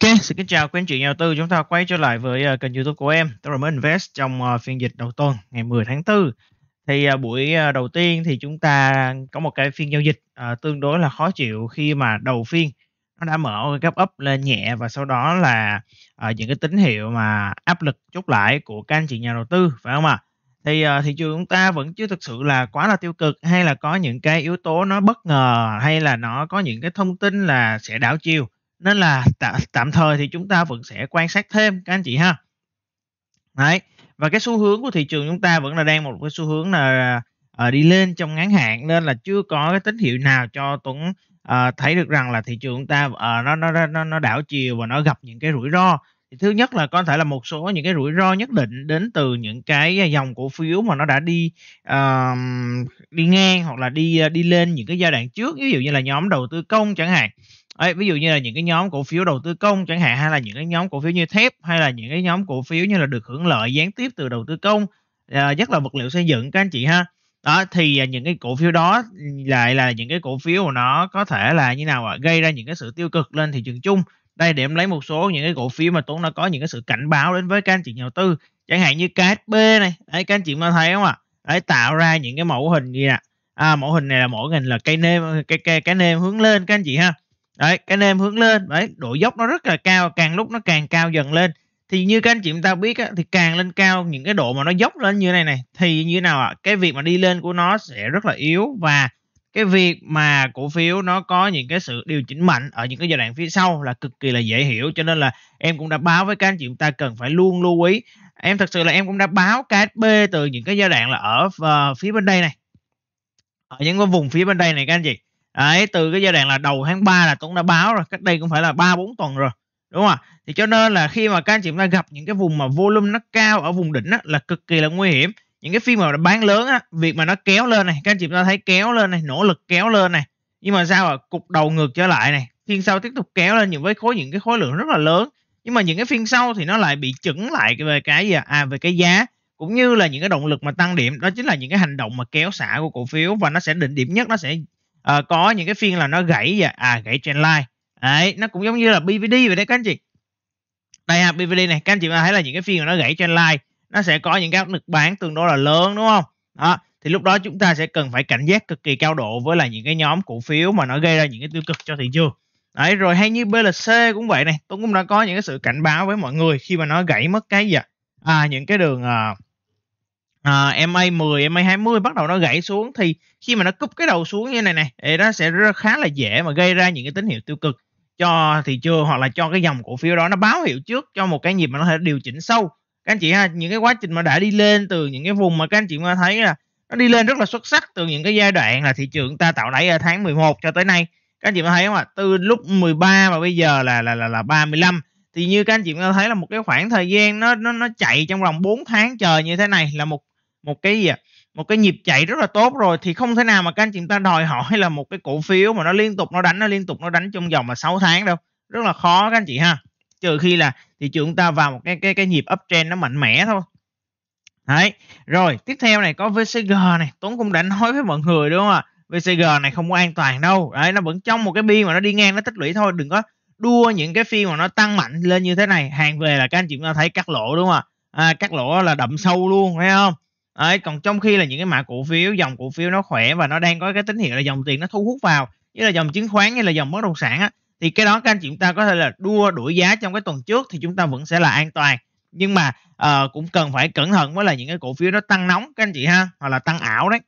Ok, xin kính chào quý anh chị nhà đầu tư. Chúng ta quay trở lại với à, kênh YouTube của em, tức là mới Invest trong à, phiên dịch đầu tuần ngày 10 tháng 4. Thì à, buổi đầu tiên thì chúng ta có một cái phiên giao dịch tương đối là khó chịu khi mà đầu phiên nó đã mở cái gap up lên nhẹ và sau đó là những cái tín hiệu mà áp lực chốt lại của các anh chị nhà đầu tư phải không ạ? À? Thì thị trường chúng ta vẫn chưa thực sự là quá là tiêu cực hay là có những cái yếu tố nó bất ngờ hay là nó có những cái thông tin là sẽ đảo chiều nên là tạm, tạm thời thì chúng ta vẫn sẽ quan sát thêm các anh chị ha đấy và cái xu hướng của thị trường chúng ta vẫn là đang một cái xu hướng là uh, đi lên trong ngắn hạn nên là chưa có cái tín hiệu nào cho Tuấn uh, thấy được rằng là thị trường chúng ta uh, nó nó nó nó đảo chiều và nó gặp những cái rủi ro thì thứ nhất là có thể là một số những cái rủi ro nhất định đến từ những cái dòng cổ phiếu mà nó đã đi uh, đi ngang hoặc là đi đi lên những cái giai đoạn trước ví dụ như là nhóm đầu tư công chẳng hạn Đấy, ví dụ như là những cái nhóm cổ phiếu đầu tư công chẳng hạn hay là những cái nhóm cổ phiếu như thép hay là những cái nhóm cổ phiếu như là được hưởng lợi gián tiếp từ đầu tư công à, nhất là vật liệu xây dựng các anh chị ha đó thì à, những cái cổ phiếu đó lại là những cái cổ phiếu mà nó có thể là như nào ạ à? gây ra những cái sự tiêu cực lên thị trường chung đây để em lấy một số những cái cổ phiếu mà tuấn đã có những cái sự cảnh báo đến với các anh chị nhà đầu tư chẳng hạn như KSB này đấy các anh chị mà thấy không ạ à? đấy tạo ra những cái mẫu hình gì ạ? à, mẫu hình này là mẫu hình là cây nêm cây cây cái nêm hướng lên các anh chị ha đấy cái nêm hướng lên đấy độ dốc nó rất là cao càng lúc nó càng cao dần lên thì như các anh chị chúng ta biết á, thì càng lên cao những cái độ mà nó dốc lên như này này thì như nào ạ cái việc mà đi lên của nó sẽ rất là yếu và cái việc mà cổ phiếu nó có những cái sự điều chỉnh mạnh ở những cái giai đoạn phía sau là cực kỳ là dễ hiểu cho nên là em cũng đã báo với các anh chị chúng ta cần phải luôn lưu ý em thật sự là em cũng đã báo KSB từ những cái giai đoạn là ở ờ, phía bên đây này ở những cái vùng phía bên đây này các anh chị đấy từ cái giai đoạn là đầu tháng 3 là tôi cũng đã báo rồi cách đây cũng phải là ba bốn tuần rồi đúng không thì cho nên là khi mà các anh chị chúng ta gặp những cái vùng mà volume nó cao ở vùng đỉnh á, là cực kỳ là nguy hiểm những cái phiên mà bán lớn á, việc mà nó kéo lên này các anh chị chúng ta thấy kéo lên này nỗ lực kéo lên này nhưng mà sao à, cục đầu ngược trở lại này phiên sau tiếp tục kéo lên những với khối những cái khối lượng rất là lớn nhưng mà những cái phiên sau thì nó lại bị chững lại về cái gì à, à về cái giá cũng như là những cái động lực mà tăng điểm đó chính là những cái hành động mà kéo xả của cổ phiếu và nó sẽ định điểm nhất nó sẽ à, có những cái phiên là nó gãy và à gãy trendline đấy nó cũng giống như là BVD vậy đấy các anh chị đây ha BVD này các anh chị thấy là những cái phiên mà nó gãy trendline nó sẽ có những cái áp lực bán tương đối là lớn đúng không đó thì lúc đó chúng ta sẽ cần phải cảnh giác cực kỳ cao độ với là những cái nhóm cổ phiếu mà nó gây ra những cái tiêu cực cho thị trường đấy rồi hay như BLC cũng vậy này tôi cũng đã có những cái sự cảnh báo với mọi người khi mà nó gãy mất cái gì à những cái đường à, uh, MA10, MA20 bắt đầu nó gãy xuống thì khi mà nó cúp cái đầu xuống như này này thì nó sẽ rất khá là dễ mà gây ra những cái tín hiệu tiêu cực cho thị trường hoặc là cho cái dòng cổ phiếu đó nó báo hiệu trước cho một cái nhịp mà nó thể điều chỉnh sâu các anh chị ha những cái quá trình mà đã đi lên từ những cái vùng mà các anh chị mà thấy là nó đi lên rất là xuất sắc từ những cái giai đoạn là thị trường ta tạo đáy ở tháng 11 cho tới nay các anh chị mà thấy không ạ từ lúc 13 và bây giờ là là là là 35 thì như các anh chị mà thấy là một cái khoảng thời gian nó nó nó chạy trong vòng 4 tháng trời như thế này là một một cái gì à? một cái nhịp chạy rất là tốt rồi thì không thể nào mà các anh chị ta đòi hỏi là một cái cổ phiếu mà nó liên tục nó đánh nó liên tục nó đánh trong vòng mà 6 tháng đâu rất là khó các anh chị ha trừ khi là thị trường ta vào một cái cái cái nhịp uptrend nó mạnh mẽ thôi đấy rồi tiếp theo này có VCG này Tuấn cũng đã nói với mọi người đúng không ạ VCG này không có an toàn đâu đấy nó vẫn trong một cái biên mà nó đi ngang nó tích lũy thôi đừng có đua những cái phiên mà nó tăng mạnh lên như thế này hàng về là các anh chị ta thấy cắt lỗ đúng không ạ à, cắt lỗ là đậm sâu luôn thấy không Đấy, còn trong khi là những cái mã cổ phiếu dòng cổ phiếu nó khỏe và nó đang có cái tín hiệu là dòng tiền nó thu hút vào như là dòng chứng khoán hay là dòng bất động sản á, thì cái đó các anh chị chúng ta có thể là đua đuổi giá trong cái tuần trước thì chúng ta vẫn sẽ là an toàn nhưng mà uh, cũng cần phải cẩn thận với là những cái cổ phiếu nó tăng nóng các anh chị ha hoặc là tăng ảo đấy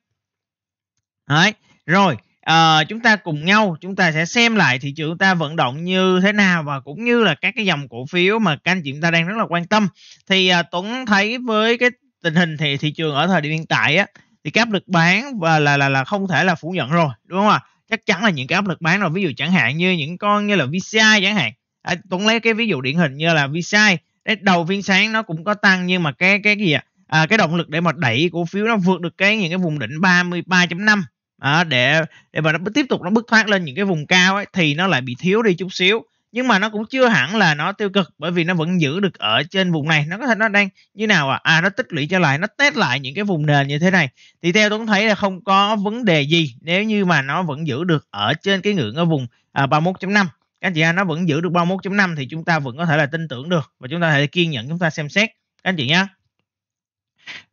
đấy rồi uh, chúng ta cùng nhau chúng ta sẽ xem lại thị trường ta vận động như thế nào và cũng như là các cái dòng cổ phiếu mà các anh chị chúng ta đang rất là quan tâm thì uh, Tuấn thấy với cái tình hình thì thị trường ở thời điểm hiện tại á thì cái áp lực bán và là là là không thể là phủ nhận rồi đúng không ạ chắc chắn là những cái áp lực bán rồi ví dụ chẳng hạn như những con như là VCI chẳng hạn à, Tuấn lấy cái ví dụ điển hình như là VCI đấy, đầu phiên sáng nó cũng có tăng nhưng mà cái cái gì ạ à, cái động lực để mà đẩy cổ phiếu nó vượt được cái những cái vùng đỉnh 33.5 à, để để mà nó tiếp tục nó bứt thoát lên những cái vùng cao ấy, thì nó lại bị thiếu đi chút xíu nhưng mà nó cũng chưa hẳn là nó tiêu cực bởi vì nó vẫn giữ được ở trên vùng này nó có thể nó đang như nào à, à nó tích lũy trở lại nó test lại những cái vùng nền như thế này thì theo tuấn thấy là không có vấn đề gì nếu như mà nó vẫn giữ được ở trên cái ngưỡng ở vùng à, 31.5 các anh chị em nó vẫn giữ được 31.5 thì chúng ta vẫn có thể là tin tưởng được và chúng ta thể kiên nhẫn chúng ta xem xét các anh chị nhé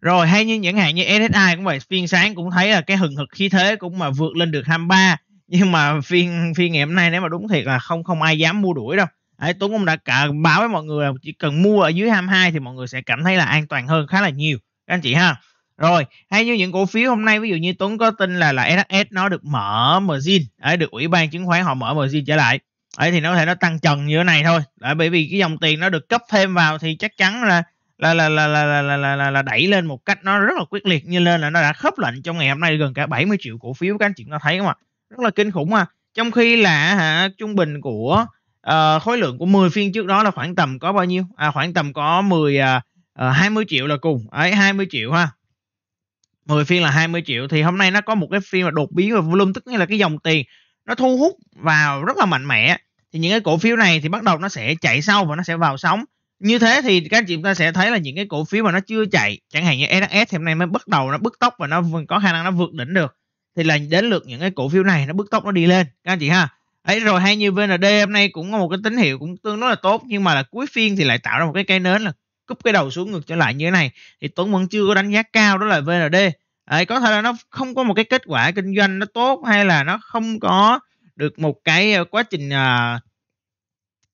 rồi hay như những hạn như SSI cũng vậy phiên sáng cũng thấy là cái hừng hực khí thế cũng mà vượt lên được 23 nhưng mà phiên phiên ngày hôm nay nếu mà đúng thiệt là không không ai dám mua đuổi đâu Đấy, Tuấn cũng đã cả báo với mọi người là chỉ cần mua ở dưới 22 thì mọi người sẽ cảm thấy là an toàn hơn khá là nhiều các anh chị ha rồi hay như những cổ phiếu hôm nay ví dụ như Tuấn có tin là là SHS nó được mở margin ấy được ủy ban chứng khoán họ mở margin trở lại ấy thì nó có thể nó tăng trần như thế này thôi Đấy, bởi vì cái dòng tiền nó được cấp thêm vào thì chắc chắn là là là là là là là, là, là đẩy lên một cách nó rất là quyết liệt như lên là nó đã khớp lệnh trong ngày hôm nay gần cả 70 triệu cổ phiếu các anh chị có thấy không ạ rất là kinh khủng à trong khi là hả trung bình của uh, khối lượng của 10 phiên trước đó là khoảng tầm có bao nhiêu à khoảng tầm có 10 uh, uh, 20 triệu là cùng ấy 20 triệu ha 10 phiên là 20 triệu thì hôm nay nó có một cái phiên mà đột biến và volume tức nghĩa là cái dòng tiền nó thu hút vào rất là mạnh mẽ thì những cái cổ phiếu này thì bắt đầu nó sẽ chạy sau và nó sẽ vào sóng như thế thì các anh chị chúng ta sẽ thấy là những cái cổ phiếu mà nó chưa chạy chẳng hạn như SHS thì hôm nay mới bắt đầu nó bứt tốc và nó có khả năng nó vượt đỉnh được thì là đến lượt những cái cổ phiếu này nó bứt tốc nó đi lên các anh chị ha ấy rồi hay như VND hôm nay cũng có một cái tín hiệu cũng tương đối là tốt nhưng mà là cuối phiên thì lại tạo ra một cái cây nến là cúp cái đầu xuống ngược trở lại như thế này thì Tuấn vẫn chưa có đánh giá cao đó là VND ấy có thể là nó không có một cái kết quả kinh doanh nó tốt hay là nó không có được một cái ờ, quá trình à,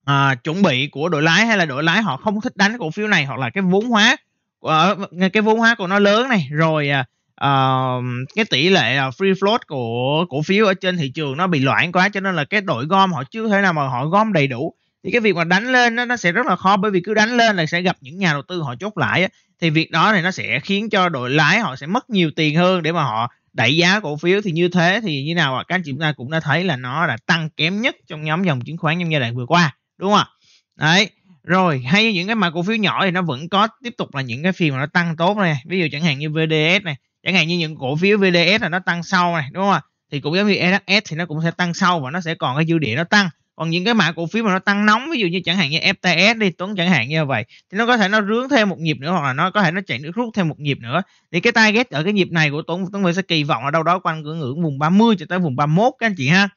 à, chuẩn bị của đội lái hay là đội lái họ không thích đánh cổ phiếu này hoặc là cái vốn hóa của ờ, cái vốn hóa của nó lớn này rồi à, uh, cái tỷ lệ free float của cổ phiếu ở trên thị trường nó bị loạn quá cho nên là cái đội gom họ chưa thể nào mà họ gom đầy đủ thì cái việc mà đánh lên nó, nó sẽ rất là khó bởi vì cứ đánh lên là sẽ gặp những nhà đầu tư họ chốt lại thì việc đó này nó sẽ khiến cho đội lái họ sẽ mất nhiều tiền hơn để mà họ đẩy giá cổ phiếu thì như thế thì như nào các anh chị chúng ta cũng đã thấy là nó đã tăng kém nhất trong nhóm dòng chứng khoán trong giai đoạn vừa qua đúng không đấy rồi hay những cái mà cổ phiếu nhỏ thì nó vẫn có tiếp tục là những cái phiên mà nó tăng tốt này ví dụ chẳng hạn như VDS này chẳng hạn như những cổ phiếu VDS là nó tăng sau này đúng không ạ thì cũng giống như ESS thì nó cũng sẽ tăng sau và nó sẽ còn cái dư địa nó tăng còn những cái mã cổ phiếu mà nó tăng nóng ví dụ như chẳng hạn như FTS đi Tuấn chẳng hạn như vậy thì nó có thể nó rướng thêm một nhịp nữa hoặc là nó có thể nó chạy nước rút thêm một nhịp nữa thì cái target ở cái nhịp này của Tuấn Tuấn sẽ kỳ vọng ở đâu đó quanh ngưỡng ngưỡng vùng 30 cho tới vùng 31 các anh chị ha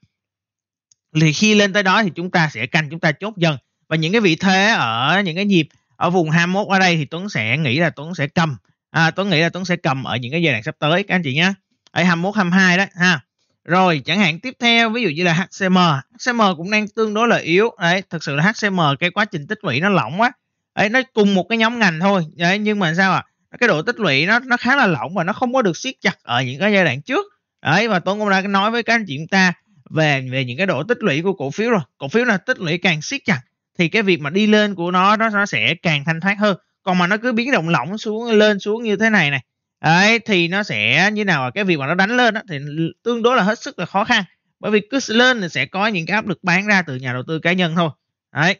thì khi lên tới đó thì chúng ta sẽ canh chúng ta chốt dần và những cái vị thế ở những cái nhịp ở vùng 21 ở đây thì Tuấn sẽ nghĩ là Tuấn sẽ cầm à, Tuấn nghĩ là Tuấn sẽ cầm ở những cái giai đoạn sắp tới các anh chị nhé ở 21 22 đó ha rồi chẳng hạn tiếp theo ví dụ như là HCM HCM cũng đang tương đối là yếu đấy thực sự là HCM cái quá trình tích lũy nó lỏng quá đấy nó cùng một cái nhóm ngành thôi đấy nhưng mà sao ạ à? cái độ tích lũy nó nó khá là lỏng và nó không có được siết chặt ở những cái giai đoạn trước đấy và tôi cũng đã nói với các anh chị chúng ta về về những cái độ tích lũy của cổ phiếu rồi cổ phiếu là tích lũy càng siết chặt thì cái việc mà đi lên của nó nó, nó sẽ càng thanh thoát hơn còn mà nó cứ biến động lỏng xuống lên xuống như thế này này đấy thì nó sẽ như nào cái việc mà nó đánh lên đó, thì tương đối là hết sức là khó khăn bởi vì cứ lên thì sẽ có những cái áp lực bán ra từ nhà đầu tư cá nhân thôi đấy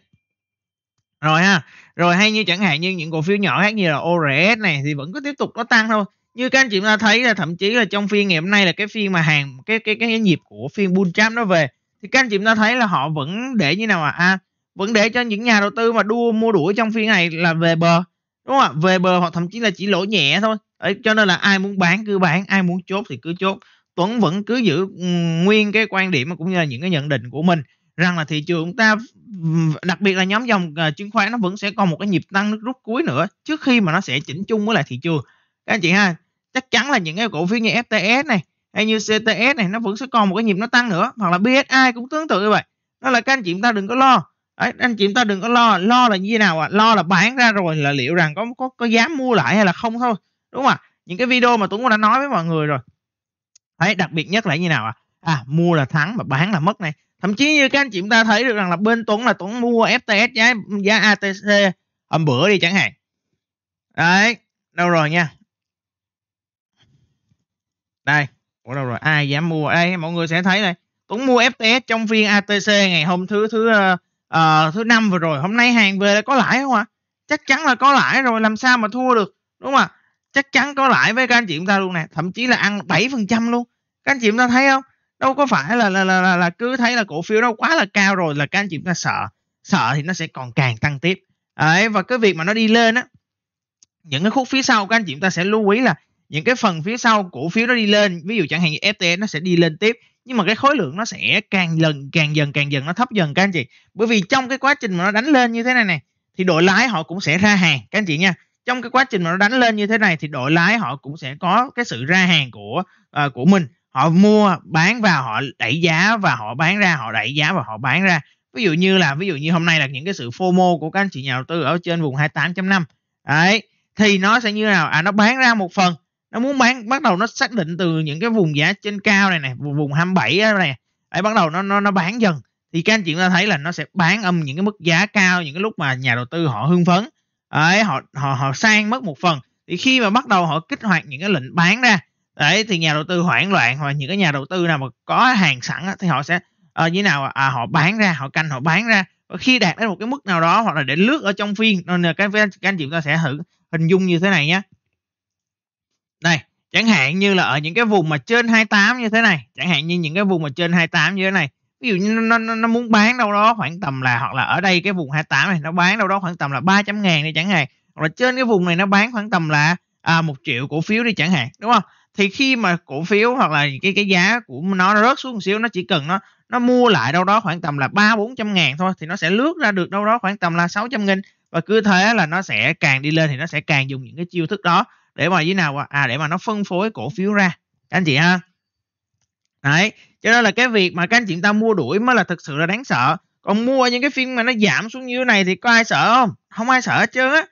rồi ha rồi hay như chẳng hạn như những cổ phiếu nhỏ khác như là ORS này thì vẫn cứ tiếp tục nó tăng thôi như các anh chị ta thấy là thậm chí là trong phiên ngày hôm nay là cái phiên mà hàng cái cái cái, cái nhịp của phiên bull trap nó về thì các anh chị ta thấy là họ vẫn để như nào à, à vẫn để cho những nhà đầu tư mà đua mua đuổi trong phiên này là về bờ đúng không ạ về bờ hoặc thậm chí là chỉ lỗ nhẹ thôi Đấy, cho nên là ai muốn bán cứ bán ai muốn chốt thì cứ chốt Tuấn vẫn cứ giữ ừ, nguyên cái quan điểm mà cũng như là những cái nhận định của mình rằng là thị trường ta đặc biệt là nhóm dòng à, chứng khoán nó vẫn sẽ còn một cái nhịp tăng nước rút cuối nữa trước khi mà nó sẽ chỉnh chung với lại thị trường các anh chị ha chắc chắn là những cái cổ phiếu như FTS này hay như CTS này nó vẫn sẽ còn một cái nhịp nó tăng nữa hoặc là BSI cũng tương tự như vậy đó là các anh chị chúng ta đừng có lo Đấy, anh chị ta đừng có lo lo là như thế nào à lo là bán ra rồi là liệu rằng có có có dám mua lại hay là không thôi đúng không ạ những cái video mà tuấn cũng đã nói với mọi người rồi Đấy, đặc biệt nhất là như nào ạ à? à mua là thắng mà bán là mất này thậm chí như các anh chị chúng ta thấy được rằng là bên tuấn là tuấn mua fts giá giá atc hôm bữa đi chẳng hạn đấy đâu rồi nha đây ủa đâu rồi ai dám mua đây mọi người sẽ thấy này tuấn mua fts trong phiên atc ngày hôm thứ thứ uh, à, thứ năm vừa rồi hôm nay hàng về là có lãi không ạ chắc chắn là có lãi rồi làm sao mà thua được đúng không ạ chắc chắn có lãi với các anh chị chúng ta luôn nè thậm chí là ăn 7% luôn các anh chị chúng ta thấy không đâu có phải là là, là là là cứ thấy là cổ phiếu nó quá là cao rồi là các anh chị chúng ta sợ sợ thì nó sẽ còn càng tăng tiếp đấy và cái việc mà nó đi lên á những cái khúc phía sau các anh chị chúng ta sẽ lưu ý là những cái phần phía sau cổ phiếu nó đi lên ví dụ chẳng hạn như FTS nó sẽ đi lên tiếp nhưng mà cái khối lượng nó sẽ càng lần càng dần càng dần nó thấp dần các anh chị bởi vì trong cái quá trình mà nó đánh lên như thế này này thì đội lái họ cũng sẽ ra hàng các anh chị nha trong cái quá trình mà nó đánh lên như thế này thì đội lái họ cũng sẽ có cái sự ra hàng của uh, của mình họ mua bán vào họ đẩy giá và họ bán ra họ đẩy giá và họ bán ra ví dụ như là ví dụ như hôm nay là những cái sự FOMO của các anh chị nhà đầu tư ở trên vùng 28.5 đấy thì nó sẽ như nào à nó bán ra một phần nó muốn bán bắt đầu nó xác định từ những cái vùng giá trên cao này này vùng, vùng 27 này ấy bắt đầu nó nó nó bán dần thì các anh chị ta thấy là nó sẽ bán âm những cái mức giá cao những cái lúc mà nhà đầu tư họ hưng phấn ấy họ họ họ sang mất một phần thì khi mà bắt đầu họ kích hoạt những cái lệnh bán ra đấy thì nhà đầu tư hoảng loạn hoặc những cái nhà đầu tư nào mà có hàng sẵn thì họ sẽ à, như nào à, họ bán ra họ canh họ bán ra và khi đạt đến một cái mức nào đó hoặc là để lướt ở trong phiên nên là các, các anh chị ta sẽ thử hình dung như thế này nhé đây, chẳng hạn như là ở những cái vùng mà trên 28 như thế này, chẳng hạn như những cái vùng mà trên 28 như thế này. Ví dụ như nó, nó, nó muốn bán đâu đó khoảng tầm là hoặc là ở đây cái vùng 28 này nó bán đâu đó khoảng tầm là 300 ngàn đi chẳng hạn. Hoặc là trên cái vùng này nó bán khoảng tầm là à, 1 triệu cổ phiếu đi chẳng hạn, đúng không? Thì khi mà cổ phiếu hoặc là cái cái giá của nó, nó rớt xuống một xíu nó chỉ cần nó nó mua lại đâu đó khoảng tầm là 3 400 ngàn thôi thì nó sẽ lướt ra được đâu đó khoảng tầm là 600 nghìn và cứ thế là nó sẽ càng đi lên thì nó sẽ càng dùng những cái chiêu thức đó để mà như nào à để mà nó phân phối cổ phiếu ra các anh chị ha đấy cho nên là cái việc mà các anh chị ta mua đuổi mới là thực sự là đáng sợ còn mua những cái phim mà nó giảm xuống như thế này thì có ai sợ không không ai sợ hết trơn á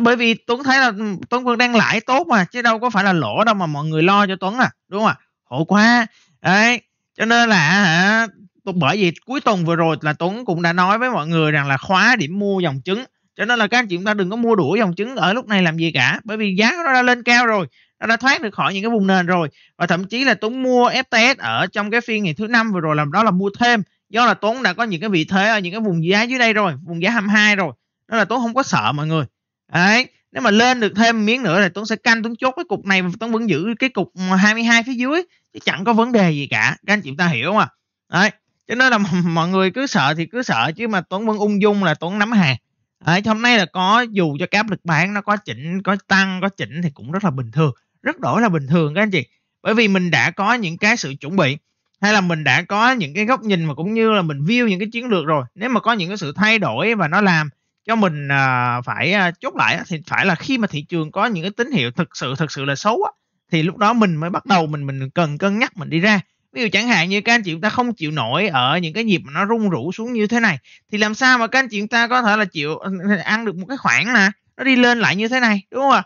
bởi vì tuấn thấy là ừ, tuấn vẫn đang lãi tốt mà chứ đâu có phải là lỗ đâu mà mọi người lo cho tuấn à đúng không ạ hộ quá đấy cho nên là hả bởi vì cuối tuần vừa rồi là tuấn cũng đã nói với mọi người rằng là khóa điểm mua dòng trứng cho nên là các anh chị chúng ta đừng có mua đuổi dòng chứng ở lúc này làm gì cả bởi vì giá nó đã lên cao rồi nó đã thoát được khỏi những cái vùng nền rồi và thậm chí là Tuấn mua FTS ở trong cái phiên ngày thứ năm vừa rồi làm đó là mua thêm do là Tuấn đã có những cái vị thế ở những cái vùng giá dưới đây rồi vùng giá 22 rồi đó là Tuấn không có sợ mọi người đấy nếu mà lên được thêm miếng nữa thì Tuấn sẽ canh Tuấn chốt cái cục này Tuấn vẫn giữ cái cục 22 phía dưới chứ chẳng có vấn đề gì cả các anh chị ta hiểu không à? đấy cho nên là mọi người cứ sợ thì cứ sợ chứ mà Tuấn vẫn ung dung là Tuấn nắm hàng Đấy, hôm nay là có dù cho cáp lực bán nó có chỉnh có tăng có chỉnh thì cũng rất là bình thường rất đổi là bình thường các anh chị bởi vì mình đã có những cái sự chuẩn bị hay là mình đã có những cái góc nhìn mà cũng như là mình view những cái chiến lược rồi nếu mà có những cái sự thay đổi và nó làm cho mình à, phải à, chốt lại thì phải là khi mà thị trường có những cái tín hiệu thực sự thực sự là xấu á, thì lúc đó mình mới bắt đầu mình mình cần cân nhắc mình đi ra ví dụ chẳng hạn như các anh chị chúng ta không chịu nổi ở những cái nhịp mà nó rung rũ xuống như thế này thì làm sao mà các anh chị chúng ta có thể là chịu ừ, ừ, ăn được một cái khoảng nè nó đi lên lại như thế này đúng không ạ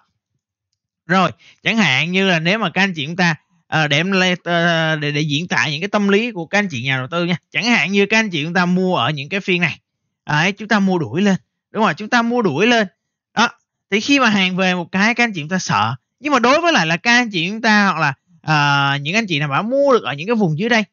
rồi chẳng hạn như là nếu mà các anh chị chúng ta à, để ờ, để, để diễn tả những cái tâm lý của các anh chị nhà đầu tư nha chẳng hạn như các anh chị chúng ta mua ở những cái phiên này đấy chúng ta mua đuổi lên đúng không? chúng ta mua đuổi lên đó thì khi mà hàng về một cái các anh chị chúng ta sợ nhưng mà đối với lại là các anh chị chúng ta hoặc là à, những anh chị nào mà mua được ở những cái vùng dưới đây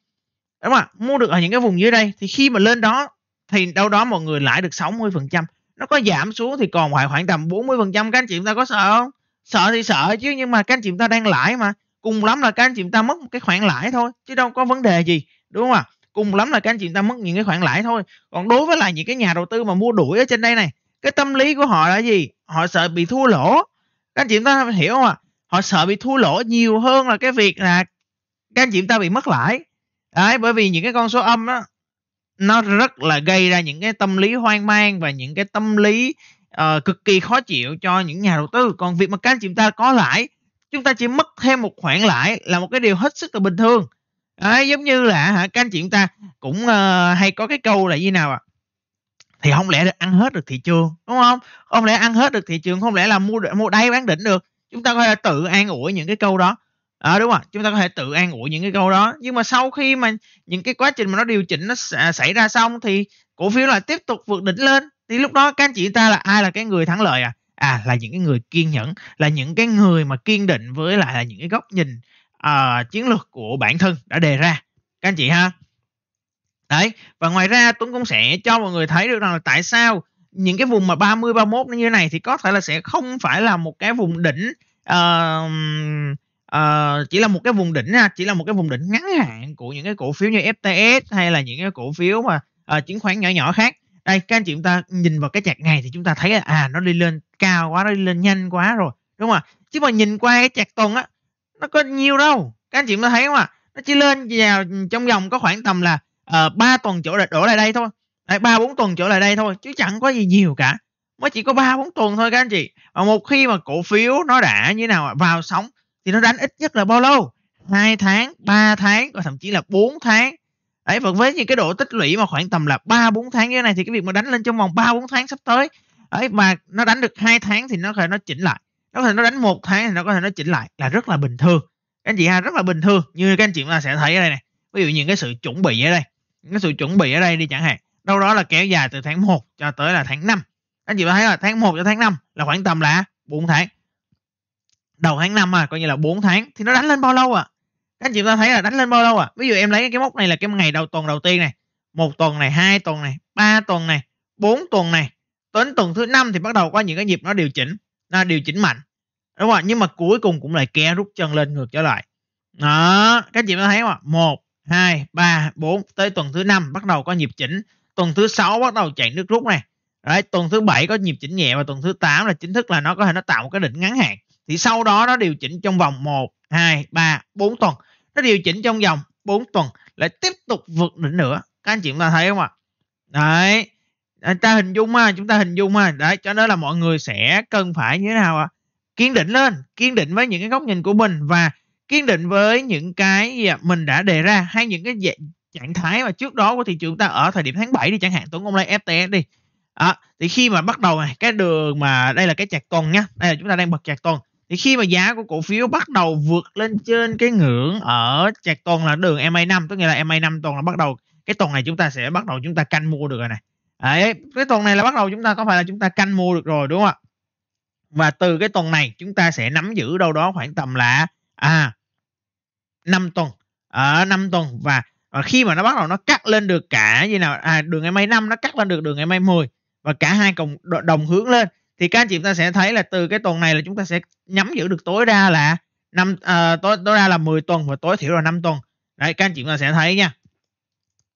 đúng không ạ mua được ở những cái vùng dưới đây thì khi mà lên đó thì đâu đó mọi người lãi được 60 phần trăm nó có giảm xuống thì còn lại khoảng tầm 40 phần trăm các anh chị chúng ta có sợ không sợ thì sợ chứ nhưng mà các anh chị chúng ta đang lãi mà cùng lắm là các anh chị chúng ta mất một cái khoản lãi thôi chứ đâu có vấn đề gì đúng không ạ cùng lắm là các anh chị chúng ta mất những cái khoản lãi thôi còn đối với là những cái nhà đầu tư mà mua đuổi ở trên đây này cái tâm lý của họ là gì họ sợ bị thua lỗ các anh chị chúng ta hiểu không ạ họ sợ bị thua lỗ nhiều hơn là cái việc là các anh chị ta bị mất lãi đấy bởi vì những cái con số âm đó nó rất là gây ra những cái tâm lý hoang mang và những cái tâm lý uh, cực kỳ khó chịu cho những nhà đầu tư còn việc mà các anh chị ta có lãi chúng ta chỉ mất thêm một khoản lãi là một cái điều hết sức là bình thường đấy, giống như là hả các anh chị ta cũng uh, hay có cái câu là như nào ạ à? thì không lẽ được ăn hết được thị trường đúng không không lẽ ăn hết được thị trường không lẽ là mua mua đây bán đỉnh được chúng ta có thể tự an ủi những cái câu đó à, đúng không? chúng ta có thể tự an ủi những cái câu đó nhưng mà sau khi mà những cái quá trình mà nó điều chỉnh nó à, xảy ra xong thì cổ phiếu lại tiếp tục vượt đỉnh lên thì lúc đó các anh chị ta là ai là cái người thắng lợi à à là những cái người kiên nhẫn là những cái người mà kiên định với lại là những cái góc nhìn uh, chiến lược của bản thân đã đề ra các anh chị ha đấy và ngoài ra Tuấn cũng sẽ cho mọi người thấy được rằng là tại sao những cái vùng mà 30 31 như thế này thì có thể là sẽ không phải là một cái vùng đỉnh uh, chỉ là một cái vùng đỉnh ha chỉ là một cái vùng đỉnh ngắn hạn của những cái cổ phiếu như FTS hay là những cái cổ phiếu mà uh, chứng khoán nhỏ nhỏ khác đây các anh chị chúng ta nhìn vào cái chặt này thì chúng ta thấy là à nó đi lên cao quá nó đi lên nhanh quá rồi đúng không ạ chứ mà nhìn qua cái chặt tuần á nó có nhiều đâu các anh chị chúng thấy không ạ nó chỉ lên vào trong vòng có khoảng tầm là uh, ờ, 3 tuần chỗ đổ lại đây thôi ba bốn tuần chỗ lại đây thôi chứ chẳng có gì nhiều cả mới chỉ có ba bốn tuần thôi các anh chị mà một khi mà cổ phiếu nó đã như nào vào sóng thì nó đánh ít nhất là bao lâu hai tháng 3 tháng và thậm chí là 4 tháng đấy và với những cái độ tích lũy mà khoảng tầm là ba bốn tháng như thế này thì cái việc mà đánh lên trong vòng ba bốn tháng sắp tới ấy mà nó đánh được hai tháng thì nó có thể nó chỉnh lại nó có thể nó đánh một tháng thì nó có thể nó chỉnh lại là rất là bình thường các anh chị ha rất là bình thường như các anh chị mà sẽ thấy ở đây này ví dụ những cái sự chuẩn bị ở đây những cái sự chuẩn bị ở đây đi chẳng hạn đâu đó là kéo dài từ tháng 1 cho tới là tháng 5 anh chị có thấy là tháng 1 cho tháng 5 là khoảng tầm là 4 tháng đầu tháng 5 à coi như là 4 tháng thì nó đánh lên bao lâu à các anh chị ta thấy là đánh lên bao lâu à ví dụ em lấy cái mốc này là cái ngày đầu tuần đầu tiên này một tuần này hai tuần này ba tuần này bốn tuần này đến tuần thứ năm thì bắt đầu có những cái nhịp nó điều chỉnh nó điều chỉnh mạnh đúng không nhưng mà cuối cùng cũng lại kéo rút chân lên ngược trở lại đó các chị ta thấy không ạ một hai ba bốn tới tuần thứ năm bắt đầu có nhịp chỉnh tuần thứ sáu bắt đầu chạy nước rút này Đấy, tuần thứ bảy có nhịp chỉnh nhẹ và tuần thứ 8 là chính thức là nó có thể nó tạo một cái đỉnh ngắn hạn. Thì sau đó nó điều chỉnh trong vòng 1, 2, 3, 4 tuần. Nó điều chỉnh trong vòng 4 tuần lại tiếp tục vượt đỉnh nữa. Các anh chị chúng ta thấy không ạ? Đấy, chúng ta hình dung ha chúng ta hình dung ha đấy cho nên là mọi người sẽ cần phải như thế nào ạ kiên định lên kiên định với những cái góc nhìn của mình và kiên định với những cái gì mình đã đề ra hay những cái trạng thái mà trước đó của thị trường ta ở thời điểm tháng 7 đi chẳng hạn tuấn ông lấy FTS đi à thì khi mà bắt đầu này cái đường mà đây là cái chạc tuần nhá đây là chúng ta đang bật chạc tuần thì khi mà giá của cổ phiếu bắt đầu vượt lên trên cái ngưỡng ở chạc tuần là đường MA5 tức nghĩa là MA5 tuần là bắt đầu cái tuần này chúng ta sẽ bắt đầu chúng ta canh mua được rồi này Đấy, cái tuần này là bắt đầu chúng ta có phải là chúng ta canh mua được rồi đúng không ạ và từ cái tuần này chúng ta sẽ nắm giữ đâu đó khoảng tầm là à 5 tuần ở à, 5 tuần và, và khi mà nó bắt đầu nó cắt lên được cả như nào à, đường MA5 nó cắt lên được đường MA10 và cả hai cùng đồng hướng lên thì các anh chị ta sẽ thấy là từ cái tuần này là chúng ta sẽ nhắm giữ được tối đa là năm uh, tối tối đa là 10 tuần và tối thiểu là 5 tuần đấy các anh chị ta sẽ thấy nha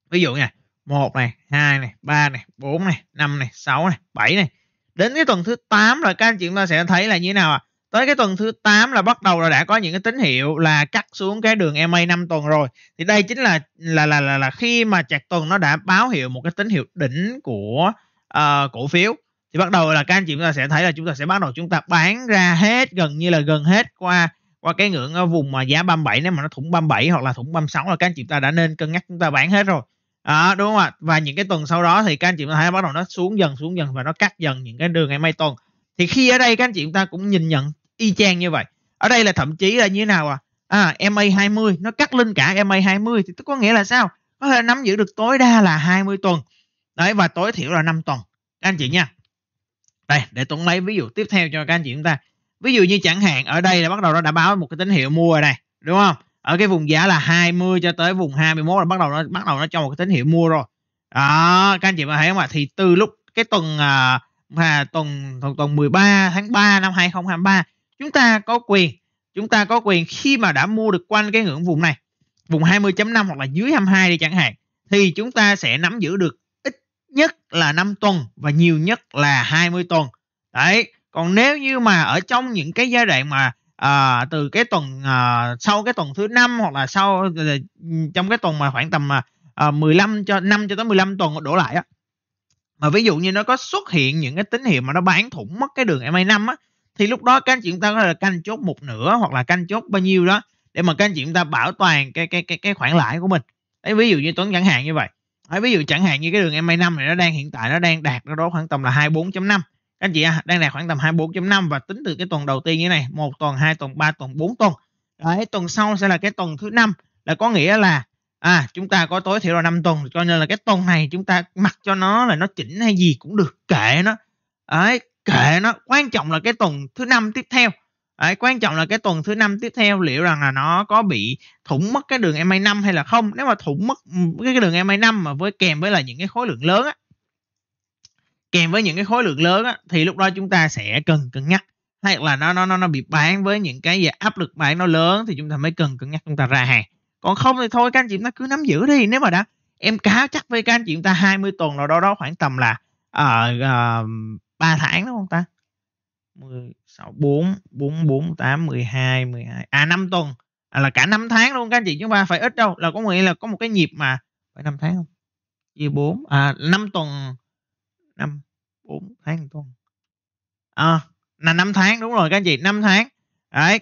ví dụ nha một này hai này ba này bốn này năm này sáu này bảy này đến cái tuần thứ 8 là các anh chị ta sẽ thấy là như thế nào à? tới cái tuần thứ 8 là bắt đầu là đã có những cái tín hiệu là cắt xuống cái đường EMA 5 tuần rồi thì đây chính là là là là, là khi mà chặt tuần nó đã báo hiệu một cái tín hiệu đỉnh của uh, cổ phiếu thì bắt đầu là các anh chị chúng ta sẽ thấy là chúng ta sẽ bắt đầu chúng ta bán ra hết gần như là gần hết qua qua cái ngưỡng ở ờ, vùng mà giá 37 nếu mà nó thủng 37 hoặc là thủng 36 là các anh chị ta đã nên cân nhắc chúng ta bán hết rồi đó đúng không ạ và những cái tuần sau đó thì các anh chị ta thấy bắt đầu nó xuống dần xuống dần và nó cắt dần những cái đường ngày mấy tuần thì khi ở đây các anh chị ta cũng nhìn nhận y chang như vậy ở đây là thậm chí là như thế nào à à MA20 nó cắt lên cả MA20 thì tức có nghĩa là sao có thể nắm giữ được tối đa là 20 tuần đấy và tối thiểu là 5 tuần các anh chị nha đây để Tuấn lấy ví dụ tiếp theo cho các anh chị chúng ta ví dụ như chẳng hạn ở đây là bắt đầu nó đã báo một cái tín hiệu mua rồi này đúng không ở cái vùng giá là 20 cho tới vùng 21 là bắt đầu nó bắt đầu nó cho một cái tín hiệu mua rồi đó các anh chị mà thấy không ạ thì từ lúc cái tuần à, à, tuần, tuần tuần 13 tháng 3 năm 2023 chúng ta có quyền chúng ta có quyền khi mà đã mua được quanh cái ngưỡng vùng này vùng 20.5 hoặc là dưới 22 đi chẳng hạn thì chúng ta sẽ nắm giữ được nhất là 5 tuần và nhiều nhất là 20 tuần. Đấy, còn nếu như mà ở trong những cái giai đoạn mà à, từ cái tuần à, sau cái tuần thứ năm hoặc là sau ờ, trong cái tuần mà khoảng tầm à, 15 à, cho 5 cho tới 15 tuần đổ lại á mà ví dụ như nó có xuất hiện những cái tín hiệu mà nó bán thủng mất cái đường MA5 á thì lúc đó các anh chị chúng ta có là canh chốt một nửa hoặc là canh chốt bao nhiêu đó để mà các anh chị chúng ta bảo toàn cái cái cái cái khoản lãi của mình. Đấy, ví dụ như Tuấn chẳng hạn như vậy. Đấy, ví dụ chẳng hạn như cái đường MA5 này nó đang hiện tại nó đang đạt nó đó khoảng tầm là 24.5 các anh chị à, đang đạt khoảng tầm 24.5 và tính từ cái tuần đầu tiên như này một tuần hai tuần ba tuần bốn tuần đấy tuần sau sẽ là cái tuần thứ năm là có nghĩa là à chúng ta có tối thiểu là 5 tuần cho nên là cái tuần này chúng ta mặc cho nó là nó chỉnh hay gì cũng được kệ nó đấy kệ nó quan trọng là cái tuần thứ năm tiếp theo Đấy, quan trọng là cái tuần thứ năm tiếp theo liệu rằng là nó có bị thủng mất cái đường MA5 hay là không nếu mà thủng mất ừ, cái đường MA5 mà với kèm với là những cái khối lượng lớn á, kèm với những cái khối lượng lớn á, thì lúc đó chúng ta sẽ cần cân nhắc hay là nó nó nó nó bị bán với những cái áp lực bán nó lớn thì chúng ta mới cần cân nhắc chúng ta ra hàng còn không thì thôi các anh chị chúng ta cứ nắm giữ đi nếu mà đã em cá chắc với các anh chị chúng ta 20 tuần nào đó đó khoảng tầm là uh, uh, 3 tháng đúng không ta 10, 6, 4, 4, 4, 8, 12, 12. À 5 tuần. À, là cả 5 tháng luôn các anh chị chúng ta phải ít đâu. Là có nghĩa là có một cái nhịp mà phải 5 tháng không? Chia 4. À 5 tuần. 5, 4 tháng tuần. À là 5 tháng đúng rồi các anh chị. 5 tháng. Đấy.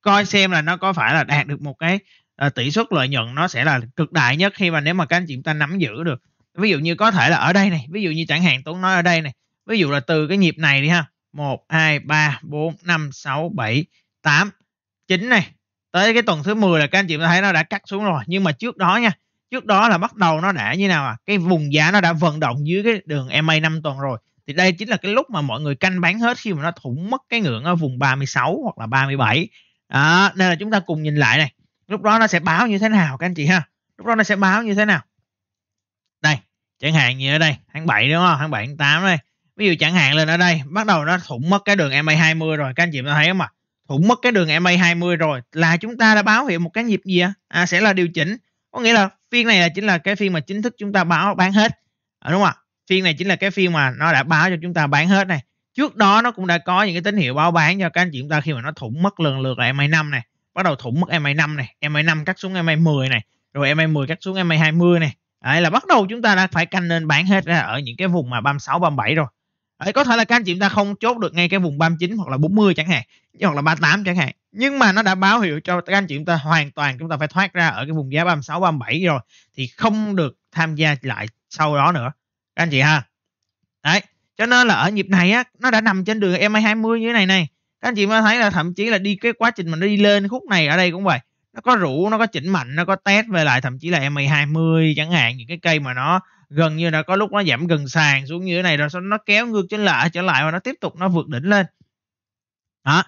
Coi xem là nó có phải là đạt được một cái uh, tỷ suất lợi nhuận nó sẽ là cực đại nhất khi mà nếu mà các anh chị chúng ta nắm giữ được ví dụ như có thể là ở đây này ví dụ như chẳng hạn tuấn nói ở đây này ví dụ là từ cái nhịp này đi ha 1, 2, 3, 4, 5, 6, 7, 8, 9 này. Tới cái tuần thứ 10 là các anh chị thấy nó đã cắt xuống rồi. Nhưng mà trước đó nha, trước đó là bắt đầu nó đã như nào à? Cái vùng giá nó đã vận động dưới cái đường MA 5 tuần rồi. Thì đây chính là cái lúc mà mọi người canh bán hết khi mà nó thủng mất cái ngưỡng ở vùng 36 hoặc là 37. Đó, nên là chúng ta cùng nhìn lại này. Lúc đó nó sẽ báo như thế nào các anh chị ha? Lúc đó nó sẽ báo như thế nào? Đây, chẳng hạn như ở đây, tháng 7 đúng không? Tháng 7, tháng 8 đây ví dụ chẳng hạn lên ở đây bắt đầu nó thủng mất cái đường MA20 rồi các anh chị thấy không ạ thủng mất cái đường MA20 rồi là chúng ta đã báo hiệu một cái nhịp gì à? à sẽ là điều chỉnh có nghĩa là phiên này là chính là cái phiên mà chính thức chúng ta báo bán hết à, đúng không ạ phiên này chính là cái phiên mà nó đã báo cho chúng ta bán hết này trước đó nó cũng đã có những cái tín hiệu báo bán cho các anh chị chúng ta khi mà nó thủng mất lần lượt là MA5 này bắt đầu thủng mất MA5 này MA5 cắt xuống MA10 này rồi MA10 cắt xuống MA20 này Đấy là bắt đầu chúng ta đã phải canh nên bán hết ra ở những cái vùng mà 36 37 rồi Đấy, có thể là các anh chị ta không chốt được ngay cái vùng 39 hoặc là 40 chẳng hạn hoặc là 38 chẳng hạn nhưng mà nó đã báo hiệu cho các anh chị ta hoàn toàn chúng ta phải thoát ra ở cái vùng giá 36 37 rồi thì không được tham gia lại sau đó nữa các anh chị ha đấy cho nên là ở nhịp này á nó đã nằm trên đường MA20 như thế này này các anh chị mới thấy là thậm chí là đi cái quá trình mà nó đi lên khúc này ở đây cũng vậy nó có rượu nó có chỉnh mạnh nó có test về lại thậm chí là m 20 chẳng hạn những cái cây mà nó gần như là có lúc nó giảm gần sàn xuống như thế này rồi sau nó kéo ngược trên lại trở lại và nó tiếp tục nó vượt đỉnh lên đó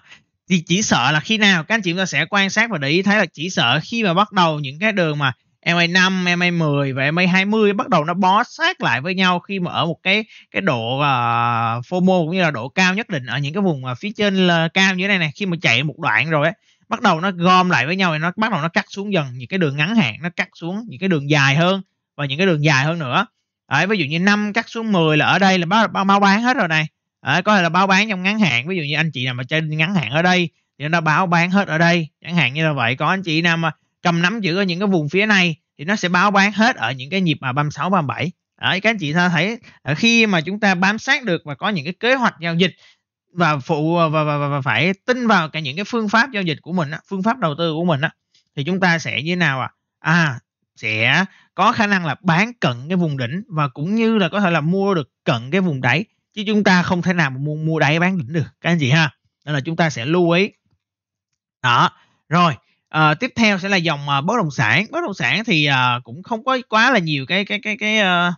thì chỉ sợ là khi nào các anh chị chúng ta sẽ quan sát và để ý thấy là chỉ sợ khi mà bắt đầu những cái đường mà MA5, MA10 và MA20 bắt đầu nó bó sát lại với nhau khi mà ở một cái cái độ uh, à, FOMO cũng như là độ cao nhất định ở những cái vùng uh, phía trên là cao như thế này này khi mà chạy một đoạn rồi ấy bắt đầu nó gom lại với nhau thì nó bắt đầu nó cắt xuống dần những cái đường ngắn hạn nó cắt xuống những cái đường dài hơn và những cái đường dài hơn nữa Đấy, ví dụ như năm cắt xuống 10 là ở đây là bao, bao, bao bán hết rồi này Đấy, có thể là báo bán trong ngắn hạn ví dụ như anh chị nào mà chơi ngắn hạn ở đây thì nó báo bán hết ở đây chẳng hạn như là vậy có anh chị nào mà cầm nắm giữ ở những cái vùng phía này thì nó sẽ báo bán hết ở những cái nhịp mà 36 37 Đấy, các anh chị ta thấy à, khi mà chúng ta bám sát được và có những cái kế hoạch giao dịch và phụ và, và, và, và phải tin vào cả những cái phương pháp giao dịch của mình á, phương pháp đầu tư của mình á, thì chúng ta sẽ như thế nào à à sẽ có khả năng là bán cận cái vùng đỉnh và cũng như là có thể là mua được cận cái vùng đáy chứ chúng ta không thể nào mua mua đáy bán đỉnh được các anh chị ha nên là chúng ta sẽ lưu ý đó rồi à, tiếp theo sẽ là dòng à, bất động sản bất động sản thì à, cũng không có quá là nhiều cái cái cái cái à,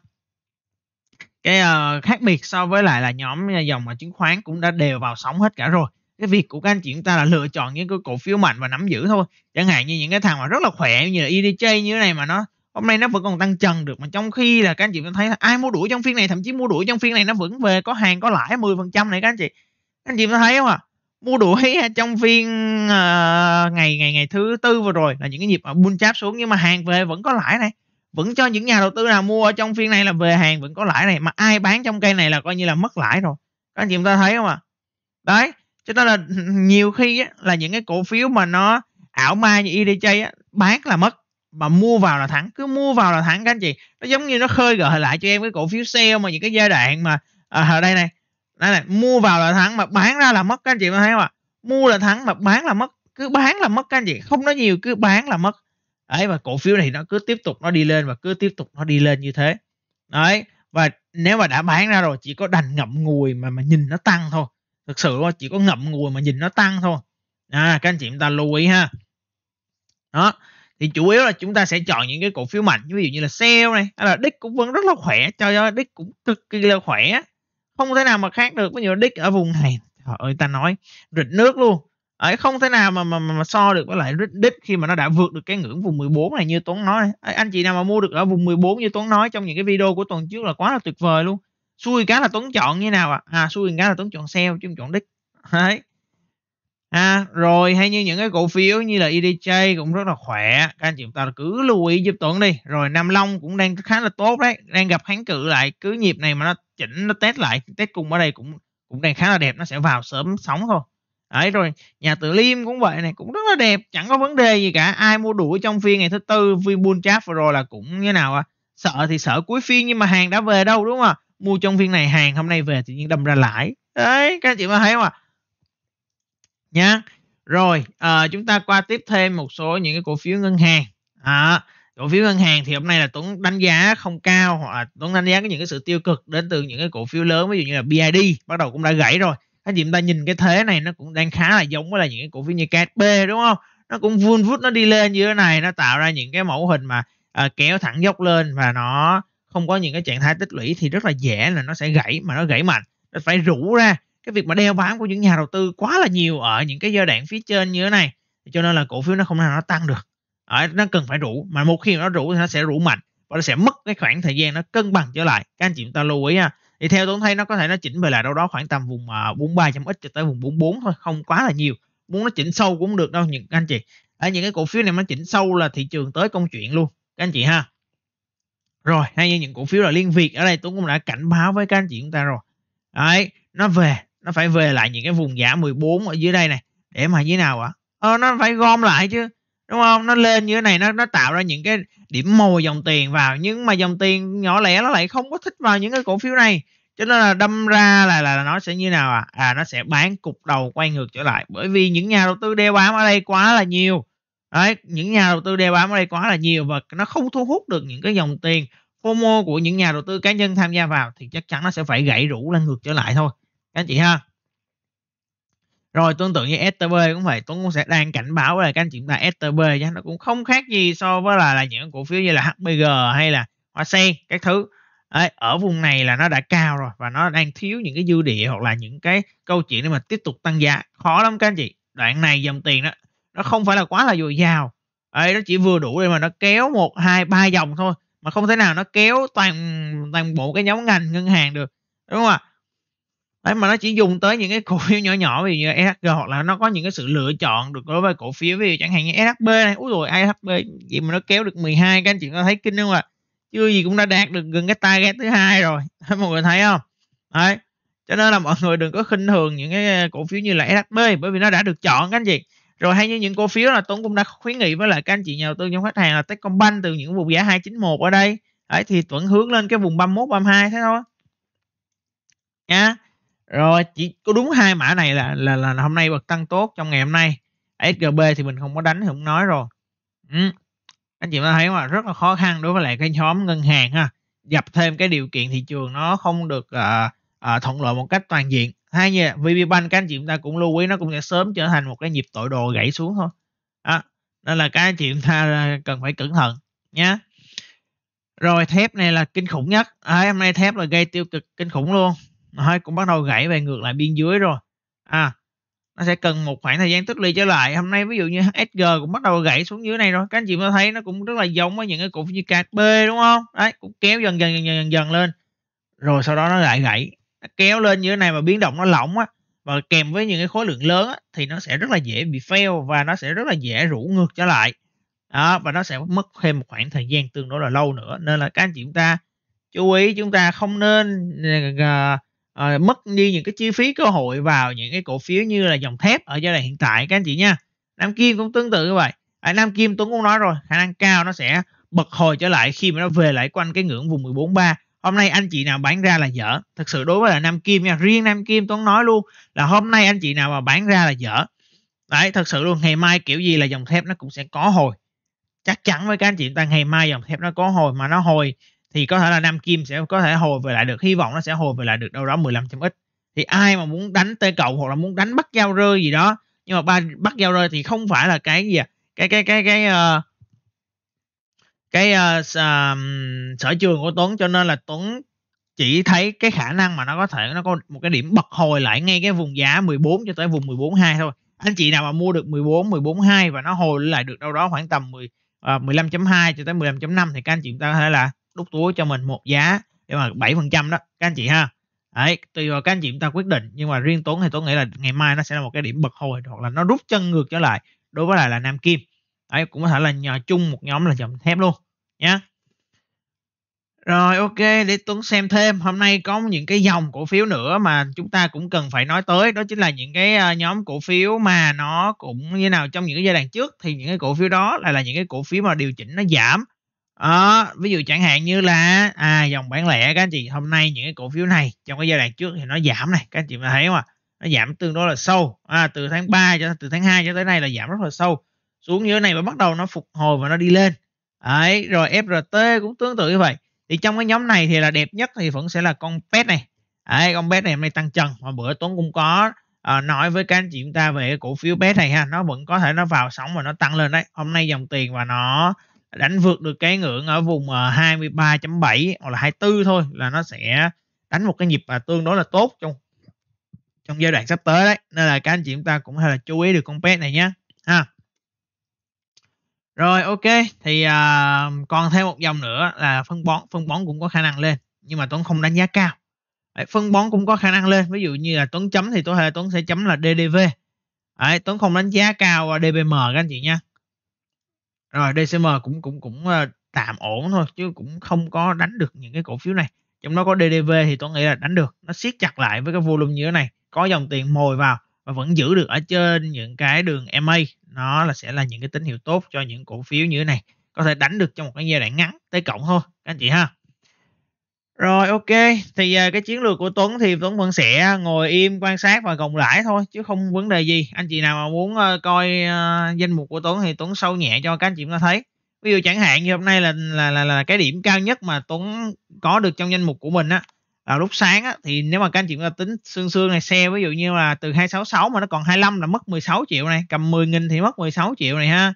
cái uh, khác biệt so với lại là nhóm ờ, dòng mà chứng khoán cũng đã đều vào sóng hết cả rồi cái việc của các anh chị chúng ta là lựa chọn những cái cổ phiếu mạnh và nắm giữ thôi chẳng hạn như những cái thằng mà rất là khỏe như là EDJ như thế này mà nó hôm nay nó vẫn còn tăng trần được mà trong khi là các anh chị chúng thấy ai mua đuổi trong phiên này thậm chí mua đuổi trong phiên này nó vẫn về có hàng có lãi 10% này các anh chị các anh chị có thấy không ạ à? mua đuổi trong phiên uh, ngày ngày ngày thứ tư vừa rồi là những cái nhịp ở bull cháp xuống nhưng mà hàng về vẫn có lãi này vẫn cho những nhà đầu tư nào mua ở trong phiên này là về hàng vẫn có lãi này mà ai bán trong cây này là coi như là mất lãi rồi các anh chị chúng ta thấy không ạ à? đấy cho nên là nhiều khi á, là những cái cổ phiếu mà nó ảo ma như IDJ e á, bán là mất mà mua vào là thắng cứ mua vào là thắng các anh chị nó giống như nó khơi gợi lại cho em cái cổ phiếu sale mà những cái giai đoạn mà à, ở đây này đây này mua vào là thắng mà bán ra là mất các anh chị có thấy không ạ à? mua là thắng mà bán là mất cứ bán là mất các anh chị không nói nhiều cứ bán là mất đấy và cổ phiếu này nó cứ tiếp tục nó đi lên và cứ tiếp tục nó đi lên như thế đấy và nếu mà đã bán ra rồi chỉ có đành ngậm ngùi mà mà nhìn nó tăng thôi thực sự là chỉ có ngậm ngùi mà nhìn nó tăng thôi à các anh chị chúng ta lưu ý ha đó thì chủ yếu là chúng ta sẽ chọn những cái cổ phiếu mạnh ví dụ như là sale này hay là đích cũng vẫn rất là khỏe cho do đích cũng cực kỳ là khỏe không thể nào mà khác được ví dụ đích ở vùng này trời ơi ta nói rịch nước luôn ấy ờ, không thể nào mà mà, mà, mà so được với lại Red khi mà nó đã vượt được cái ngưỡng vùng 14 này như Tuấn nói ấy, anh chị nào mà mua được ở vùng 14 như Tuấn nói trong những cái video của tuần trước là quá là tuyệt vời luôn xui cá là Tuấn chọn như nào ạ à? à xui cá là Tuấn chọn sell chứ không chọn đích đấy à, rồi hay như những cái cổ phiếu như là EDJ cũng rất là khỏe các anh chị chúng ta cứ lưu ý giúp Tuấn đi rồi Nam Long cũng đang khá là tốt đấy đang gặp kháng cự lại cứ nhịp này mà nó chỉnh nó test lại test cùng ở đây cũng cũng đang khá là đẹp nó sẽ vào sớm sóng thôi Đấy rồi, nhà tự liêm cũng vậy này, cũng rất là đẹp, chẳng có vấn đề gì cả. Ai mua đuổi trong phiên ngày thứ tư, phiên bull trap vừa rồi là cũng như nào à? Sợ thì sợ cuối phiên nhưng mà hàng đã về đâu đúng không ạ? Mua trong phiên này hàng hôm nay về thì nhiên đâm ra lãi. Đấy, các anh chị mà thấy không ạ? Nha. Rồi, à, chúng ta qua tiếp thêm một số những cái cổ phiếu ngân hàng. À, cổ phiếu ngân hàng thì hôm nay là Tuấn đánh giá không cao hoặc là Tuấn đánh giá những cái sự tiêu cực đến từ những cái cổ phiếu lớn ví dụ như là BID bắt đầu cũng đã gãy rồi anh chị ta nhìn cái thế này nó cũng đang khá là giống với là những cái cổ phiếu như KSB đúng không nó cũng vun vút nó đi lên như thế này nó tạo ra những cái mẫu hình mà uh, kéo thẳng dốc lên và nó không có những cái trạng thái tích lũy thì rất là dễ là nó sẽ gãy mà nó gãy mạnh nó phải rũ ra cái việc mà đeo bám của những nhà đầu tư quá là nhiều ở những cái giai đoạn phía trên như thế này cho nên là cổ phiếu nó không nào nó tăng được ở nó cần phải rủ mà một khi nó rủ thì nó sẽ rủ mạnh và nó sẽ mất cái khoảng thời gian nó cân bằng trở lại các anh chị chúng ta lưu ý ha thì theo tôi thấy nó có thể nó chỉnh về lại đâu đó khoảng tầm vùng 43 à, 43 ít cho tới vùng 44 thôi không quá là nhiều muốn nó chỉnh sâu cũng được đâu những anh chị ở những cái cổ phiếu này nó chỉnh sâu là thị trường tới công chuyện luôn các anh chị ha rồi hay như những cổ phiếu là liên việt ở đây tôi cũng đã cảnh báo với các anh chị chúng ta rồi đấy nó về nó phải về lại những cái vùng giá 14 ở dưới đây này để mà như nào ạ à? ờ, nó phải gom lại chứ đúng không nó lên như thế này nó nó tạo ra những cái điểm mồi dòng tiền vào nhưng mà dòng tiền nhỏ lẻ nó lại không có thích vào những cái cổ phiếu này cho nên là đâm ra là là nó sẽ như nào à à nó sẽ bán cục đầu quay ngược trở lại bởi vì những nhà đầu tư đeo bám ở đây quá là nhiều đấy những nhà đầu tư đeo bám ở đây quá là nhiều và nó không thu hút được những cái dòng tiền FOMO của những nhà đầu tư cá nhân tham gia vào thì chắc chắn nó sẽ phải gãy rũ lên ngược trở lại thôi các anh chị ha rồi tương tự như STB cũng vậy Tuấn cũng sẽ đang cảnh báo là các anh chị là STB nhé nó cũng không khác gì so với là là những cổ phiếu như là HBG hay là Hoa Sen các thứ Đấy, ở vùng này là nó đã cao rồi và nó đang thiếu những cái dư địa hoặc là những cái câu chuyện để mà tiếp tục tăng giá khó lắm các anh chị đoạn này dòng tiền đó nó không phải là quá là dồi dào ấy nó chỉ vừa đủ để mà nó kéo một hai ba dòng thôi mà không thể nào nó kéo toàn toàn bộ cái nhóm ngành ngân hàng được đúng không ạ đấy mà nó chỉ dùng tới những cái cổ phiếu nhỏ nhỏ vì như SHG hoặc là nó có những cái sự lựa chọn được đối với cổ phiếu ví dụ chẳng hạn như SHB này úi rồi SHB gì mà nó kéo được 12 các anh chị có thấy kinh không ạ à? chưa gì cũng đã đạt được gần cái target thứ hai rồi mọi người thấy không đấy cho nên là mọi người đừng có khinh thường những cái cổ phiếu như là SHB bởi vì nó đã được chọn các anh chị rồi hay như những cổ phiếu là Tuấn cũng đã khuyến nghị với lại các anh chị nhà đầu tư trong khách hàng là Techcombank từ những vùng giá 291 ở đây đấy thì vẫn hướng lên cái vùng 31 32 thế thôi nha rồi chỉ có đúng hai mã này là là là hôm nay bật tăng tốt trong ngày hôm nay SGB thì mình không có đánh thì không nói rồi ừ. anh chị ta thấy mà rất là khó khăn đối với lại cái nhóm ngân hàng ha gặp thêm cái điều kiện thị trường nó không được uh, uh, thuận lợi một cách toàn diện hay như VB Bank các anh chị chúng ta cũng lưu ý nó cũng sẽ sớm trở thành một cái nhịp tội đồ gãy xuống thôi đó. nên là các anh chị chúng ta ờ, cần phải cẩn thận nhé rồi thép này là kinh khủng nhất à, hôm nay thép là gây tiêu cực kinh khủng luôn nó cũng bắt đầu gãy về ngược lại biên dưới rồi à nó sẽ cần một khoảng thời gian tích lũy trở lại hôm nay ví dụ như SG cũng bắt đầu gãy xuống dưới này rồi các anh chị có thấy nó cũng rất là giống với những cái cổ phiếu như KHB đúng không đấy cũng kéo dần dần dần dần dần lên rồi sau đó nó lại gãy nó kéo lên như thế này mà biến động nó lỏng á và kèm với những cái khối lượng lớn á, thì nó sẽ rất là dễ bị fail và nó sẽ rất là dễ rủ ngược trở lại đó, và nó sẽ mất thêm một khoảng thời gian tương đối là lâu nữa nên là các anh chị chúng ta chú ý chúng ta không nên ờ, uh, mất đi những cái chi phí cơ hội vào những cái cổ phiếu như là dòng thép ở giai đoạn hiện tại các anh chị nha Nam Kim cũng tương tự như vậy ở à, Nam Kim Tuấn cũng nói rồi khả năng cao nó sẽ bật hồi trở lại khi mà nó về lại quanh cái ngưỡng vùng 14.3 hôm nay anh chị nào bán ra là dở thực sự đối với là Nam Kim nha riêng Nam Kim Tuấn nói luôn là hôm nay anh chị nào mà bán ra là dở đấy thật sự luôn ngày mai kiểu gì là dòng thép nó cũng sẽ có hồi chắc chắn với các anh chị ta ngày mai dòng thép nó có hồi mà nó hồi thì có thể là Nam Kim sẽ có thể hồi về lại được hy vọng nó sẽ hồi về lại được đâu đó 15 ít thì ai mà muốn đánh T cộng hoặc là muốn đánh bắt giao rơi gì đó nhưng mà ba bắt giao rơi thì không phải là cái gì à? cái cái cái cái uh, cái uh, sở trường của Tuấn cho nên là Tuấn chỉ thấy cái khả năng mà nó có thể nó có một cái điểm bật hồi lại ngay cái vùng giá 14 cho tới vùng 142 thôi. Anh chị nào mà mua được 14 142 và nó hồi lại được đâu đó khoảng tầm 10 uh, 15.2 cho tới 15.5 thì các anh chị ta có thể là đút túi cho mình một giá để mà 7% đó các anh chị ha Đấy, tùy vào các anh chị chúng ta quyết định nhưng mà riêng Tuấn thì Tuấn nghĩ là ngày mai nó sẽ là một cái điểm bật hồi hoặc là nó rút chân ngược trở lại đối với lại là Nam Kim Đấy, cũng có thể là nhờ chung một nhóm là dòng thép luôn nhé rồi ok để Tuấn xem thêm hôm nay có những cái dòng cổ phiếu nữa mà chúng ta cũng cần phải nói tới đó chính là những cái ờ, nhóm cổ phiếu mà nó cũng như nào trong những cái giai đoạn trước thì những cái cổ phiếu đó lại là những cái cổ phiếu mà điều chỉnh nó giảm à, ví dụ chẳng hạn như là à, dòng bán lẻ các anh chị hôm nay những cái cổ phiếu này trong cái giai đoạn trước thì nó giảm này các anh chị mà thấy không ạ nó giảm tương đối là sâu à, từ tháng 3 cho từ tháng 2 cho tới nay là giảm rất là sâu xuống như thế này và bắt đầu nó phục hồi và nó đi lên Đấy, rồi FRT cũng tương tự như vậy thì trong cái nhóm này thì là đẹp nhất thì vẫn sẽ là con pet này Đấy, con pet này hôm nay tăng trần mà bữa tuấn cũng có à, nói với các anh chị chúng ta về cổ phiếu pet này ha nó vẫn có thể nó vào sóng và nó tăng lên đấy hôm nay dòng tiền và nó đánh vượt được cái ngưỡng ở vùng 23.7 ờ, hoặc là 24 thôi là nó sẽ đánh một cái nhịp à, tương đối là tốt trong trong giai đoạn sắp tới đấy nên là các anh chị chúng ta cũng hay là chú ý được con pet này nhé ha rồi ok thì uh, còn thêm một dòng nữa là phân bón phân bón cũng có khả năng lên nhưng mà tuấn không đánh giá cao đấy, phân bón cũng có khả năng lên ví dụ như là tuấn chấm thì tôi hay tuấn sẽ chấm là ddv đấy, tuấn không đánh giá cao à, dbm các anh chị nhé rồi DCM cũng cũng cũng ờ, tạm ổn thôi chứ cũng không có đánh được những cái cổ phiếu này trong đó có DDV thì tôi nghĩ là đánh được nó siết chặt lại với cái volume như thế này có dòng tiền mồi vào và vẫn giữ được ở trên những cái đường MA nó là sẽ là những cái tín hiệu tốt cho những cổ phiếu như thế này có thể đánh được trong một cái giai đoạn ngắn tới cộng thôi các anh chị ha rồi ok, thì à, cái chiến lược của Tuấn thì Tuấn vẫn sẽ ngồi im quan sát và gồng lãi thôi chứ không vấn đề gì. Anh chị nào mà muốn à, coi à, danh mục của Tuấn thì Tuấn sâu nhẹ cho các anh chị chúng thấy. Ví dụ chẳng hạn như hôm nay là là là, là cái điểm cao nhất mà Tuấn có được trong danh mục của mình á là lúc sáng á thì nếu mà các anh chị chúng tính xương xương này xe ví dụ như là từ 266 mà nó còn 25 là mất 16 triệu này, cầm 10 nghìn thì mất 16 triệu này ha.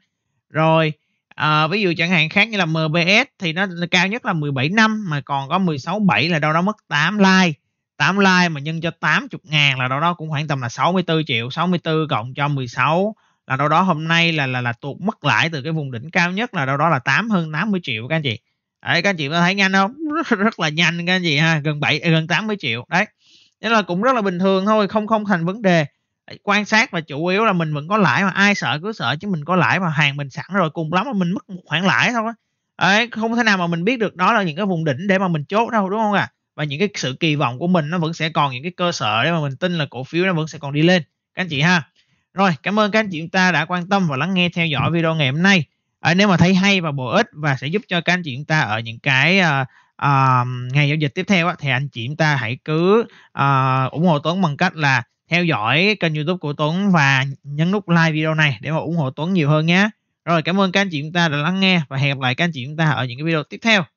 Rồi à, ví dụ chẳng hạn khác như là MBS thì nó cao nhất là 17 năm mà còn có 16 7 là đâu đó mất 8 like 8 like mà nhân cho 80 ngàn là đâu đó cũng khoảng tầm là 64 triệu 64 cộng cho 16 là đâu đó hôm nay là là là tụt mất lại từ cái vùng đỉnh cao nhất là đâu đó là 8 hơn 80 triệu các anh chị đấy các anh chị có thấy nhanh không rất, rất là nhanh các anh chị ha gần 7 gần 80 triệu đấy nên là cũng rất là bình thường thôi không không thành vấn đề quan sát và chủ yếu là mình vẫn có lãi mà ai sợ cứ sợ chứ mình có lãi mà hàng mình sẵn rồi cùng lắm mà mình mất một khoản lãi thôi ấy không thể nào mà mình biết được đó là những cái vùng đỉnh để mà mình chốt đâu đúng không à? và những cái sự kỳ vọng của mình nó vẫn sẽ còn những cái cơ sở để mà mình tin là cổ phiếu nó vẫn sẽ còn đi lên các anh chị ha rồi cảm ơn các anh chị chúng ta đã quan tâm và lắng nghe theo dõi video ngày hôm nay à, nếu mà thấy hay và bổ ích và sẽ giúp cho các anh chị chúng ta ở những cái uh, uh, ngày giao dịch tiếp theo á, thì anh chị chúng ta hãy cứ uh, ủng hộ Tuấn bằng cách là theo dõi kênh youtube của Tuấn và nhấn nút like video này để mà ủng hộ Tuấn nhiều hơn nhé. Rồi cảm ơn các anh chị chúng ta đã lắng nghe và hẹn gặp lại các anh chị chúng ta ở những cái video tiếp theo.